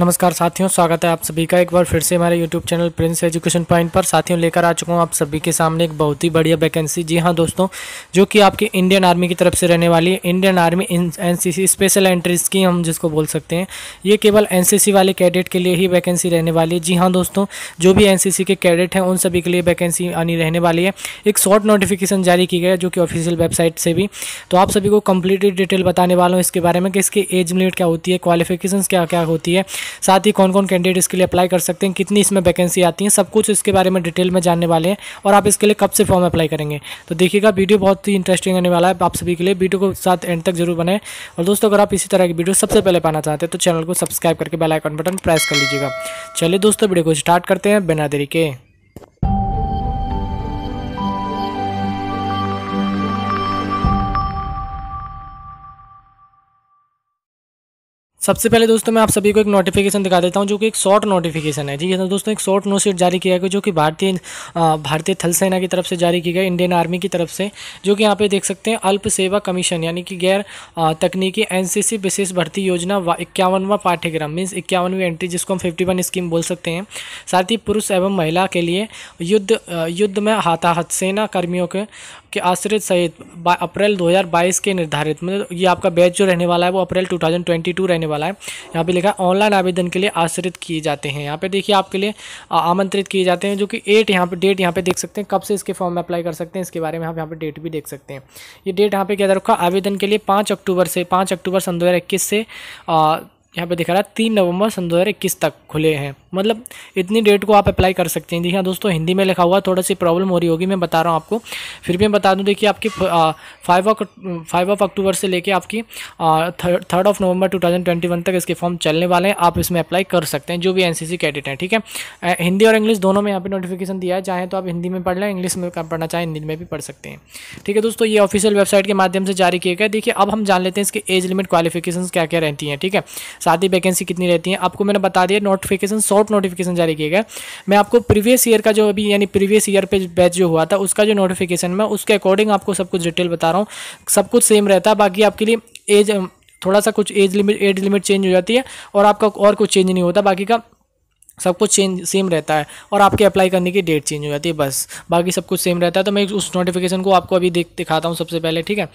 नमस्कार साथियों स्वागत है आप सभी का एक बार फिर से हमारे YouTube channel Prince education point पर साथियों लेकर आ चुका हूँ आप सभी के सामने एक बहुत ही बढ़िया वैकेंसी जी हाँ दोस्तों जो कि आपके इंडियन आर्मी की तरफ से रहने वाली है Indian army an special entry scheme हम जिसको बोल सकते हैं ये केवल एन वाले कैडेट के लिए ही वैकेंसी रहने वाली है जी हाँ दोस्तों जो भी एन के कैडेट हैं उन सभी के लिए वैकेंसी आनी रहने वाली है एक शॉर्ट नोटिफिकेशन जारी की गई है जो कि ऑफिशियल वेबसाइट से भी तो आप सभी को कम्प्लीटली डिटेल बताने वाला हूँ इसके बारे में कि इसकी एज लिमिट क्या होती है क्वालिफिकेशन क्या क्या होती है साथ ही कौन कौन कैंडिडेट इसके लिए अप्लाई कर सकते हैं कितनी इसमें वैकेंसी आती है सब कुछ इसके बारे में डिटेल में जानने वाले हैं और आप इसके लिए कब से फॉर्म अप्लाई करेंगे तो देखिएगा वीडियो बहुत ही इंटरेस्टिंग होने वाला है आप सभी के लिए वीडियो को साथ एंड तक जरूर बनाए और दोस्तों अगर आप इसी तरह की वीडियो सबसे पहले पाना चाहते हैं तो चैनल को सब्सक्राइब करके बेलाइकॉन बटन प्रेस कर लीजिएगा चलिए दोस्तों वीडियो को स्टार्ट करते हैं बिना देरी के सबसे पहले दोस्तों मैं आप सभी को एक नोटिफिकेशन दिखा देता हूं जो कि एक शॉर्ट नोटिफिकेशन है ठीक है तो दोस्तों एक शॉर्ट नोटिस जारी किया गया जो कि भारतीय भारतीय थल सेना की तरफ से जारी की गई इंडियन आर्मी की तरफ से जो कि यहां पे देख सकते हैं अल्प सेवा कमीशन यानी कि गैर तकनीकी एनसीसी विशेष भर्ती योजना इक्यावनवा पाठ्यक्रम मीन्स इक्यावनवीं एंट्री जिसको हम फिफ्टी स्कीम बोल सकते हैं साथ ही पुरुष एवं महिला के लिए युद्ध युद्ध में हाथाहत सेना कर्मियों के के आश्रित सहित अप्रैल 2022 के निर्धारित मतलब ये आपका बैच जो रहने वाला है वो अप्रैल 2022 रहने वाला है यहाँ पे लिखा है ऑनलाइन आवेदन के लिए आश्रित किए जाते हैं यहाँ पे देखिए आपके लिए आमंत्रित किए जाते हैं जो कि एट यहाँ पे डेट यहाँ पे देख सकते हैं कब से इसके फॉर्म में अप्लाई कर सकते हैं इसके बारे में आप यहाँ पर डेट भी देख सकते हैं ये डेट यहाँ पे क्या रखा आवेदन के लिए पाँच अक्टूबर से पाँच अक्टूबर सन दो से यहाँ पे दिखा रहा है तीन नवंबर सन दो तक खुले हैं मतलब इतनी डेट को आप अप्लाई कर सकते हैं देखिए दोस्तों हिंदी में लिखा हुआ थोड़ा सी प्रॉब्लम हो रही होगी मैं बता रहा हूँ आपको फिर भी मैं बता दूँ देखिए आपकी five of five of October से लेके आपकी थर्ड ऑफ नवंबर 2021 तक इसके फॉर्म चलने वाले हैं आप इसमें अप्लाई कर सकते हैं जो भी एन कैडेट हैं ठीक है हिंदी और इंग्लिश दोनों में यहाँ पर नोटिफिकेशन दिया है चाहे तो आप हिंदी में पढ़ लें इंग्लिश में पढ़ना चाहें हिंदी में भी पढ़ सकते हैं ठीक है दोस्तों ये ऑफिशियल वेबसाइट के माध्यम से जारी किए गए देखिए अब हम जान लेते हैं इसके एज लिमिट क्वालिफिकेशन क्या क्या रहती हैं ठीक है साथ ही वैकेंसी कितनी रहती है आपको मैंने बता दिया नोटिफिकेशन शॉर्ट नोटिफिकेशन जारी किया गया मैं आपको प्रीवियस ईयर का जो अभी यानी प्रीवियस ईयर पे बैच जो हुआ था उसका जो नोटिफिकेशन में उसके अकॉर्डिंग आपको सब कुछ डिटेल बता रहा हूँ सब कुछ सेम रहता है बाकी आपके लिए एज थोड़ा सा कुछ age limit age limit change हो जाती है और आपका और कुछ चेंज नहीं होता बाकी का सब कुछ चेंज सेम रहता है और आपके अप्लाई करने की डेट चेंज हो जाती है बस बाकी सब कुछ सेम रहता है तो मैं उस नोटिफिकेशन को आपको अभी देख दिखाता हूँ सबसे पहले ठीक है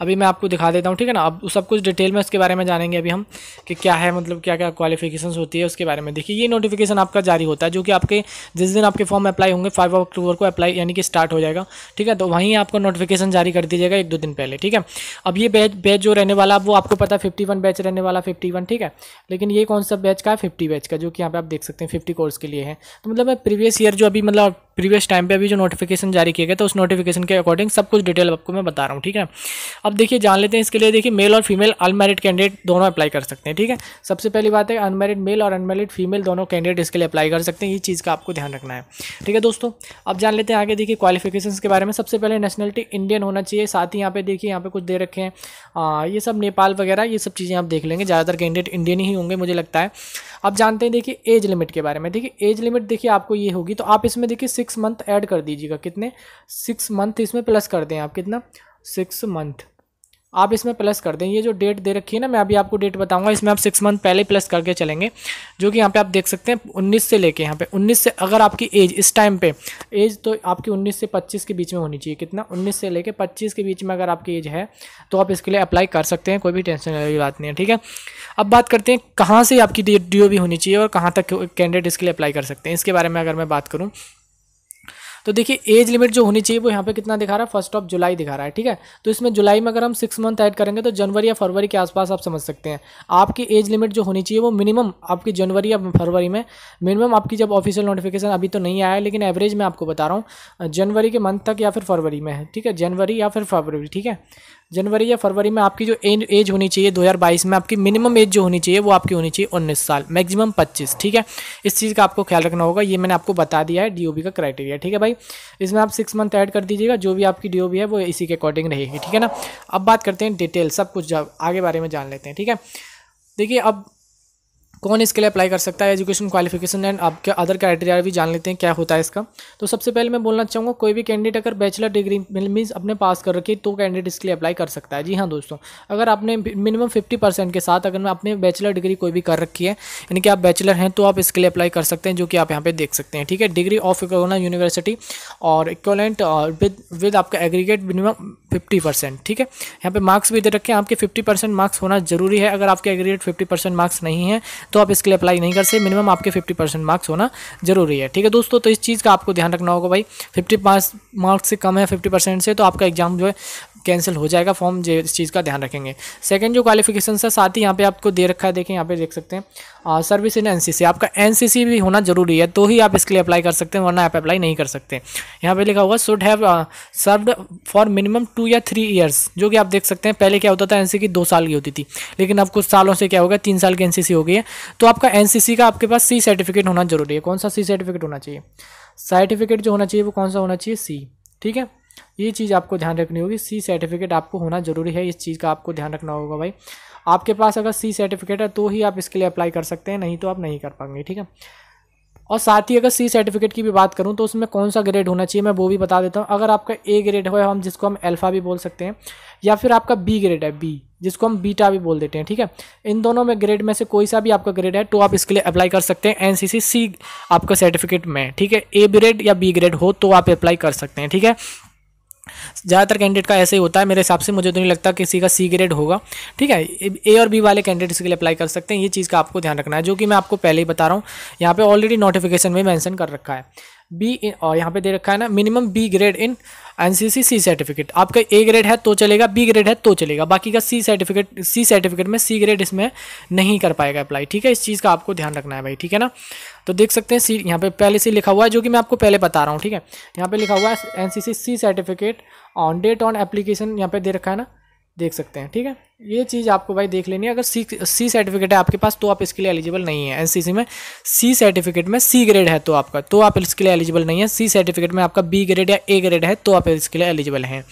अभी मैं आपको दिखा देता हूँ ठीक है ना अब सब कुछ डिटेल में उसके बारे में जानेंगे अभी हम कि क्या है मतलब क्या क्या क्वालिफिकेशन होती है उसके बारे में देखिए ये नोटिफिकेशन आपका जारी होता है जो कि आपके जिस दिन आपके फॉर्म अप्लाई होंगे फाइव अक्टूबर को अप्लाई यानी कि स्टार्ट हो जाएगा ठीक है तो वहीं आपको नोटिफिकेशन जारी कर दीजिएगा एक दो दिन पहले ठीक है अब ये बैच बैच जो रहने वाला वो आपको पता है फिफ्टी बैच रहने वाला फिफ्टी ठीक है लेकिन ये कौन सा बैच का है फिफ्टी बैच का जो कि यहाँ पर आप देख सकते हैं फिफ्टी कोर्स के लिए है तो मतलब मैं प्रीवियस ईयर जो अभी मतलब प्रीवियस टाइम पे अभी जो नोटिफिकेशन जारी किया गया था तो उस नोटिफिकेशन के अकॉर्डिंग सब कुछ डिटेल आपको मैं बता रहा हूँ ठीक है अब देखिए जान लेते हैं इसके लिए देखिए मेल और फीमेल अनमेरिड कैंडिडेट दोनों अप्लाई कर सकते हैं ठीक है सबसे पहली बात है अनमेरिड मेल और अनमेरिड फीमेल दोनों कैंडिडेट इसके लिए अप्लाई कर सकते हैं ये चीज़ का आपको ध्यान रखना है ठीक है दोस्तों अब जान लेते हैं आगे देखिए क्वालिफिकेशन के बारे में सबसे पहले नेशनलिटी इंडियन होना चाहिए साथ ही यहाँ पे देखिए यहाँ पे कुछ दे रखे हैं ये सब नेपाल वगैरह ये सब चीज़ें आप देख लेंगे ज़्यादातर कैंडिडेट इंडियन ही होंगे मुझे लगता है अब जानते हैं देखिए एज लिमिट के बारे में देखिए एज लिमिट देखिए आपको ये होगी तो आप इसमें देखिए सिक्स मंथ ऐड कर दीजिएगा कितने सिक्स मंथ इसमें प्लस कर दें आप कितना सिक्स मंथ आप इसमें प्लस कर दें ये जो डेट दे रखी है ना मैं अभी आपको डेट बताऊंगा इसमें आप सिक्स मंथ पहले प्लस करके चलेंगे जो कि यहाँ पे आप देख सकते हैं उन्नीस से लेके यहाँ पे उन्नीस से अगर आपकी एज इस टाइम पे एज तो आपकी उन्नीस से पच्चीस के बीच में होनी चाहिए कितना उन्नीस से लेके पच्चीस के बीच में अगर आपकी एज है तो आप इसके लिए अप्लाई कर सकते हैं कोई भी टेंशन वाली बात नहीं है ठीक है अब बात करते हैं कहाँ से आपकी डी होनी चाहिए और कहाँ तक कैंडिडेट इसके लिए अप्लाई कर सकते हैं इसके बारे में अगर मैं बात करूँ तो देखिए एज लिमिट जो होनी चाहिए वो यहाँ पे कितना दिखा रहा है फर्स्ट ऑफ जुलाई दिखा रहा है ठीक है तो इसमें जुलाई में अगर हम सिक्स मंथ ऐड करेंगे तो जनवरी या फरवरी के आसपास आप समझ सकते हैं आपकी एज लिमिट जो होनी चाहिए वो मिनिमम आपकी जनवरी या फरवरी में मिनिमम आपकी जब ऑफिशियल नोटिफिकेशन अभी तो नहीं आया लेकिन एवरेज मैं आपको बता रहा हूँ जनवरी के मंथ तक या फिर फरवरी में है ठीक है जनवरी या फिर फरवरी ठीक है जनवरी या फरवरी में आपकी जो एज होनी चाहिए 2022 में आपकी मिनिमम एज जो होनी चाहिए वो आपकी होनी चाहिए 19 साल मैक्सिमम 25 ठीक है इस चीज़ का आपको ख्याल रखना होगा ये मैंने आपको बता दिया है डी का क्राइटेरिया ठीक है भाई इसमें आप सिक्स मंथ ऐड कर दीजिएगा जो भी आपकी डी है वो इसी के अकॉर्डिंग रहेगी ठीक है ना अब बात करते हैं डिटेल सब कुछ आगे बारे में जान लेते हैं ठीक है देखिए अब कौन इसके लिए अप्लाई कर सकता है एजुकेशन क्वालिफिकेशन एंड आपके अदर क्राइटेरिया भी जान लेते हैं क्या होता है इसका तो सबसे पहले मैं बोलना चाहूँगा कोई भी कैंडिडेट अगर बैचलर डिग्री मीन्स अपने पास कर रखी तो कैंडिडेट इसके लिए अप्लाई कर सकता है जी हाँ दोस्तों अगर आपने मिनिमम फिफ्टी परसेंट के साथ अगर आपने बैचलर डिग्री कोई भी कर रखी है यानी कि आप बैचलर हैं तो आप इसके लिए अप्लाई कर सकते हैं जो कि आप यहाँ पर देख सकते हैं ठीक है डिग्री ऑफ इकोना यूनिवर्सिटी और इक्वलेंट विद विद आपका एग्रीगेट मिनिमम फिफ्टी परसेंट ठीक है यहाँ पे मार्क्स भी दे रखे हैं आपके फिफ्टी परसेंट मार्क्स होना जरूरी है अगर आपके एग्रीगेट फिफ्टी परसेंट मार्क्स नहीं है तो आप इसके लिए अप्लाई नहीं कर सकते मिनिमम आपके फिफ्टी परसेंट मार्क्स होना जरूरी है ठीक है दोस्तों तो इस चीज़ का आपको ध्यान रखना होगा भाई फिफ्टी मार्क्स से कम है फिफ्टी परसेंट से तो आपका एग्जाम जो है कैंसिल हो जाएगा फॉर्म जो इस चीज़ का ध्यान रखेंगे सेकेंड जो क्वालिफिकेशन है साथ ही यहाँ पे आपको दे रखा है देखें यहाँ पे देख सकते हैं सर्विस इन एनसीसी आपका एनसीसी भी होना जरूरी है तो ही आप इसके लिए अप्लाई कर सकते हैं वरना आप अप्लाई नहीं कर सकते यहाँ पे लिखा होगा should have serve for minimum two two या थ्री ईयर्स जो कि आप देख सकते हैं पहले क्या होता था एनसीसी की दो साल की होती थी लेकिन अब कुछ सालों से क्या होगा तीन साल की एनसीसी हो गई है तो आपका एनसीसी का आपके पास सी सर्टिफिकेट होना जरूरी है कौन सा सी सर्टिफिकेट होना चाहिए सर्टिफिकेट जो होना चाहिए वो कौन सा होना चाहिए सी ठीक है ये चीज़ आपको ध्यान रखनी होगी सी सर्टिफिकेट आपको होना जरूरी है इस चीज़ का आपको ध्यान रखना होगा भाई आपके पास अगर सी सर्टिफिकेट है तो ही आप इसके लिए अप्लाई कर सकते हैं नहीं तो आप नहीं कर पाएंगे ठीक है और साथ ही अगर सी सर्टिफिकेट की भी बात करूँ तो उसमें कौन सा ग्रेड होना चाहिए मैं वो भी बता देता हूँ अगर आपका ए ग्रेड हो हम जिसको हम अल्फ़ा भी बोल सकते हैं या फिर आपका बी ग्रेड है बी जिसको हम बीटा भी बोल देते हैं ठीक है इन दोनों में ग्रेड में से कोई सा भी आपका ग्रेड है तो आप इसके लिए अप्लाई कर सकते हैं एनसीसी सी आपका सर्टिफिकेट में ठीक है ए ग्रेड या बी ग्रेड हो तो आप अप्लाई कर सकते हैं ठीक है ज़्यादातर कैंडिडेट का ऐसे ही होता है मेरे हिसाब से मुझे तो नहीं लगता किसी का सी ग्रेड होगा ठीक है ए और बी वाले कैंडिडेट इसके लिए अप्लाई कर सकते हैं ये चीज़ का आपको ध्यान रखना है जो कि मैं आपको पहले ही बता रहा हूँ यहाँ पे ऑलरेडी नोटिफिकेशन में मेंशन कर रखा है बी इन और यहाँ पे दे रखा है ना minimum B grade in N C C C certificate आपका ए ग्रेड है तो चलेगा बी ग्रेड है तो चलेगा बाकी का सी सर्टिफिकेट सी सर्टिफिकेट में सी ग्रेड इसमें नहीं कर पाएगा अप्लाई ठीक है इस चीज़ का आपको ध्यान रखना है भाई ठीक है ना तो देख सकते हैं सी यहाँ पे पहले से लिखा हुआ है जो कि मैं आपको पहले बता रहा हूँ ठीक है यहाँ पे लिखा हुआ है N C C certificate on date on application यहाँ पे दे रखा है ना देख सकते हैं ठीक है ये चीज़ आपको भाई देख लेनी है अगर सी सी सर्टिफिकेट है आपके पास तो आप इसके लिए एलिजिबल नहीं है एनसीसी में सी सर्टिफिकेट में सी ग्रेड है तो आपका तो आप इसके लिए एलिजिबल नहीं है सी सर्टिफिकेट में आपका बी ग्रेड या ए ग्रेड है तो आप इसके लिए एलिजिबल हैं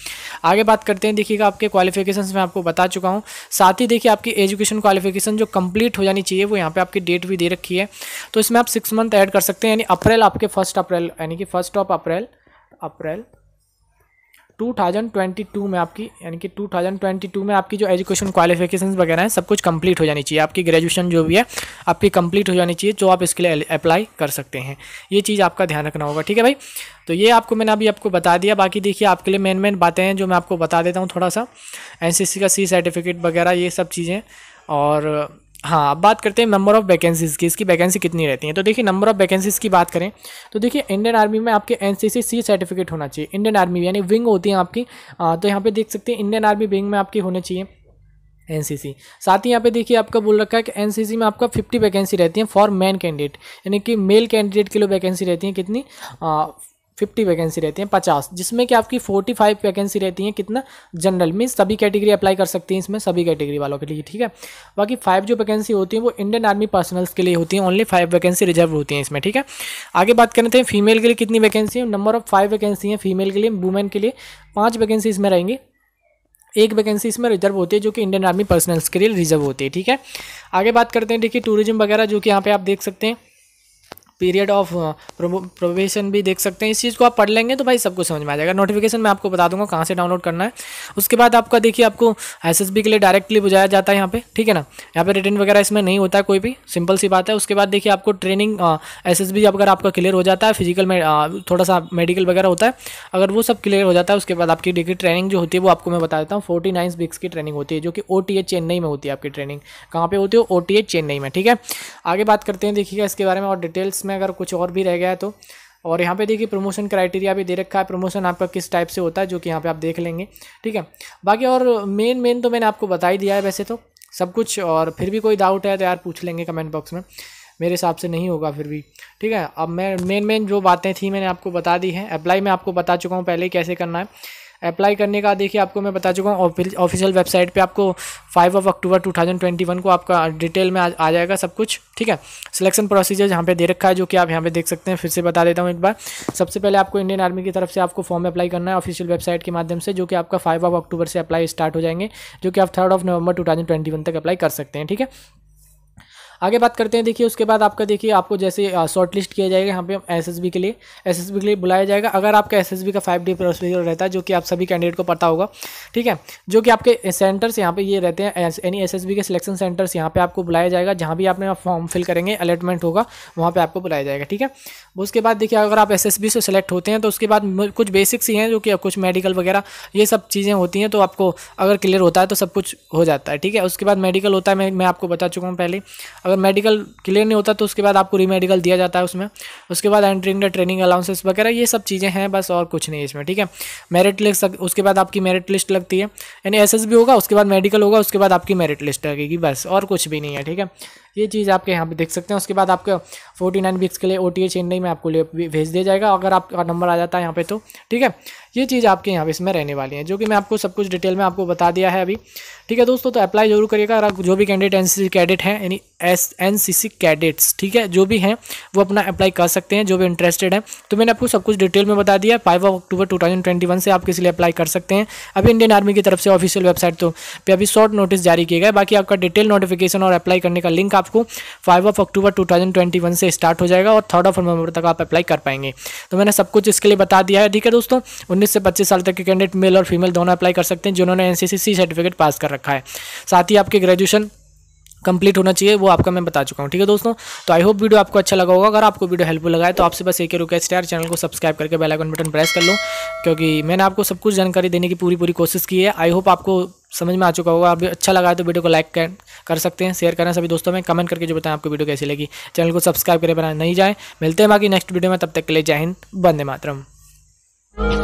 आगे बात करते हैं देखिएगा आपके क्वालिफिकेशन मैं आपको बता चुका हूँ साथ ही देखिए आपकी एजुकेशन क्वालिफिकेशन जो कंप्लीट हो जानी चाहिए वो यहाँ पर आपकी डेट भी दे रखी है तो इसमें आप सिक्स मंथ ऐड कर सकते हैं यानी अप्रैल आपके फर्स्ट अप्रैल यानी कि फर्स्ट ऑफ अप्रैल अप्रैल 2022 में आपकी यानी कि 2022 में आपकी जो एजुकेशन क्वालिफिकेशन वगैरह हैं सब कुछ कंप्लीट हो जानी चाहिए आपकी ग्रेजुएशन जो भी है आपकी कंप्लीट हो जानी चाहिए जो आप इसके लिए अप्लाई कर सकते हैं ये चीज़ आपका ध्यान रखना होगा ठीक है भाई तो ये आपको मैंने अभी आपको बता दिया बाकी देखिए आपके लिए मेन मेन बातें हैं जो मैं आपको बता देता हूँ थोड़ा सा एन का सी सर्टिफिकेट वगैरह ये सब चीज़ें और हाँ अब बात करते हैं नंबर ऑफ़ वैकेंसीज़ की इसकी वैकेंसी कितनी रहती है तो देखिए नंबर ऑफ़ वैकेंसीज़ की बात करें तो देखिए इंडियन आर्मी में आपके एन सी सी सर्टिफिकेट होना चाहिए इंडियन आर्मी यानी विंग होती है आपकी आ, तो यहाँ पे देख सकते हैं इंडियन आर्मी विंग में आपकी होने चाहिए एन साथ ही यहाँ पे देखिए आपका बोल रखा है कि एन में आपका फिफ्टी वैकेंसी रहती है फॉर मैन कैंडिडेट यानी कि मेल कैंडिडेट के लिए वैकेंसी रहती है कितनी फिफ्टी वैकेंसी रहती है पचास जिसमें कि आपकी फोर्टी फाइव वैकेंसी रहती है कितना जनरल मीन सभी कैटेगरी अप्लाई कर सकती हैं इसमें सभी कैटेगरी वालों के लिए ठीक है बाकी फाइव जो वैकेंसी होती है वो इंडियन आर्मी पर्सनल्स के लिए होती हैं ओनली फाइव वैकेंसी रिजर्व होती है इसमें ठीक है आगे बात करते हैं फीमेल के लिए कितनी वैकेंसी है नंबर ऑफ फाइव वैकेंसी हैं फीमेल के लिए वुमेन के लिए पाँच वैकेंसी इसमें रहेंगी एक वैकेंसी इसमें रिजर्व होती है जो कि इंडियन आर्मी पर्सनल्स के लिए रिजर्व होती है ठीक है आगे बात करते हैं देखिए टूरिज्म वगैरह जो कि यहाँ पे आप देख सकते हैं पीरियड ऑफ प्रोबेशन भी देख सकते हैं इस चीज़ को आप पढ़ लेंगे तो भाई सबको समझ में आ जाएगा नोटिफिकेशन मैं आपको बता दूंगा कहाँ से डाउनलोड करना है उसके बाद आपका देखिए आपको एस के लिए डायरेक्टली बुझाया जाता है यहाँ पे ठीक है ना यहाँ पे रिटर्न वगैरह इसमें नहीं होता है कोई भी सिंपल सी बात है उसके बाद देखिए आपको ट्रेनिंग एस एस अगर आपका क्लियर हो जाता है फिजिकल में थोड़ा सा मेडिकल वगैरह होता है अगर वो सब क्लियर हो जाता है उसके बाद आपकी डिग्री ट्रेनिंग जो होती है वो आपको मैं बता देता हूँ फोर्टी नाइन वीक्स की ट्रेनिंग होती है जो कि ओ चेन्नई में होती है आपकी ट्रेनिंग कहाँ पर होती है ओ चेन्नई में ठीक है आगे बात करते हैं देखिएगा इसके बारे में और डिटेल्स इसमें अगर कुछ और भी रह गया तो और यहाँ पे देखिए प्रमोशन क्राइटेरिया भी दे रखा है प्रमोशन आपका किस टाइप से होता है जो कि यहाँ पे आप देख लेंगे ठीक है बाकी और मेन मेन तो मैंने आपको बता ही दिया है वैसे तो सब कुछ और फिर भी कोई डाउट है तो यार पूछ लेंगे कमेंट बॉक्स में मेरे हिसाब से नहीं होगा फिर भी ठीक है अब मैं मेन मेन जो बातें थी मैंने आपको बता दी हैं अप्लाई मैं आपको बता चुका हूँ पहले कैसे करना है अप्लाई करने का देखिए आपको मैं बता चुका हूँ ऑफिशियल वेबसाइट पे आपको फाइव ऑफ अक्टूबर 2021 को आपका डिटेल में आ, आ जाएगा सब कुछ ठीक है सिलेक्शन प्रोसीजर यहाँ पे दे रखा है जो कि आप यहाँ पे देख सकते हैं फिर से बता देता हूँ एक बार सबसे पहले आपको इंडियन आर्मी की तरफ से आपको फॉर्म अप्लाई करना है ऑफिशियल वेबसाइट के माध्यम से जो कि आपका फाइव ऑफ अक्टूबर से अप्लाई स्टार्ट हो जाएंगे जो कि आप थर्ड ऑफ नवंबर टू तक अप्लाई कर सकते हैं ठीक है आगे बात करते हैं देखिए उसके बाद आपका देखिए आपको जैसे शॉर्ट लिस्ट किया जाएगा यहाँ पे एस एस के लिए एस एस के लिए बुलाया जाएगा अगर आपका एस का फाइव डी प्रोसीजर रहता है जो कि आप सभी कैंडिडेट को पता होगा ठीक है जो कि आपके सेंटर्स यहाँ पे ये रहते हैं यानी एस के सिलेक्शन सेंटर्स यहाँ पे आपको बुलाया जाएगा जहाँ भी आपने फॉर्म फिल करेंगे अलॉटमेंट होगा वहाँ पर आपको बुलाया जाएगा ठीक है उसके बाद देखिए अगर आप एस से सेलेक्ट होते हैं तो उसके बाद कुछ बेसिक्स ही हैं जो कि कुछ मेडिकल वगैरह ये सब चीज़ें होती हैं तो आपको अगर क्लियर होता है तो सब कुछ हो जाता है ठीक है उसके बाद मेडिकल होता है मैं मैं आपको बता चुका हूँ पहले अगर मेडिकल क्लियर नहीं होता तो उसके बाद आपको रीमेडिकल दिया जाता है उसमें उसके बाद एंट्रिंग द ट्रेनिंग अलाउंसेस वगैरह ये सब चीज़ें हैं बस और कुछ नहीं इसमें ठीक है मेरिट लिस्ट उसके बाद आपकी मेरिट लिस्ट लगती है यानी एस होगा उसके बाद मेडिकल होगा उसके बाद आपकी मेरिट लिस्ट लगेगी बस और कुछ भी नहीं है ठीक है ये चीज़ आपके यहाँ पे देख सकते हैं उसके बाद आपको 49 नाइन वीक्स के लिए ओ चेन्नई में आपको भेज दिया जाएगा अगर आपका नंबर आ जाता है यहाँ पे तो ठीक है ये चीज़ आपके यहाँ पे इसमें रहने वाली है जो कि मैं आपको सब कुछ डिटेल में आपको बता दिया है अभी ठीक है दोस्तों तो अप्लाई जरूर करिएगा अगर जो भी कैंडिडेट एन सी कैडेट हैं यानी S N C C cadets ठीक है जो भी हैं वो अपना अप्लाई कर सकते हैं जो भी इंटरेस्टेड हैं तो मैंने आपको सब कुछ डिटेल में बता दिया five October two thousand twenty one से आप किसी लिए अप्लाई कर सकते हैं अभी इंडियन आर्मी की तरफ से ऑफिशियल वेबसाइट तो पे अभी शॉर्ट नोटिस जारी किया गया बाकी आपका डिटेल नोटिफिकेशन और अप्लाई करने का लिंक आप आपको फाइव ऑफ अक्टूबर टू से स्टार्ट हो जाएगा और थर्ड ऑफ नवंबर तक आप अप्लाई कर पाएंगे तो मैंने सब कुछ इसके लिए बता दिया है ठीक है दोस्तों उन्नीस से पच्चीस साल तक के कैंडिडेट मेल और फीमेल दोनों अप्लाई कर सकते हैं जिन्होंने एनसीसी सर्टिफिकेट पास कर रखा है साथ ही आपके ग्रेजुएशन कंप्लीट होना चाहिए वो आपका मैं बता चुका हूँ ठीक है दोस्तों तो आई होप वीडियो आपको अच्छा लगा होगा अगर आपको वीडियो हेल्पफुल लगा है तो आपसे बस एक ही रिक्वेस्ट है यार चैनल को सब्सक्राइब करके बेल आइकन बटन प्रेस कर लो क्योंकि मैंने आपको सब कुछ जानकारी देने की पूरी पूरी कोशिश की है आई होप आपको समझ में आ चुका होगा अभी अच्छा लगा है तो वीडियो को लाइक कर, सकते हैं शेयर करना सभी दोस्तों में कमेंट करके जो बताएं आपको वीडियो कैसी लगी चैनल को सब्सक्राइब करें बना नहीं जाए मिलते हैं बाकी नेक्स्ट वीडियो में तब तक के लिए जय हिंद बंदे मातरम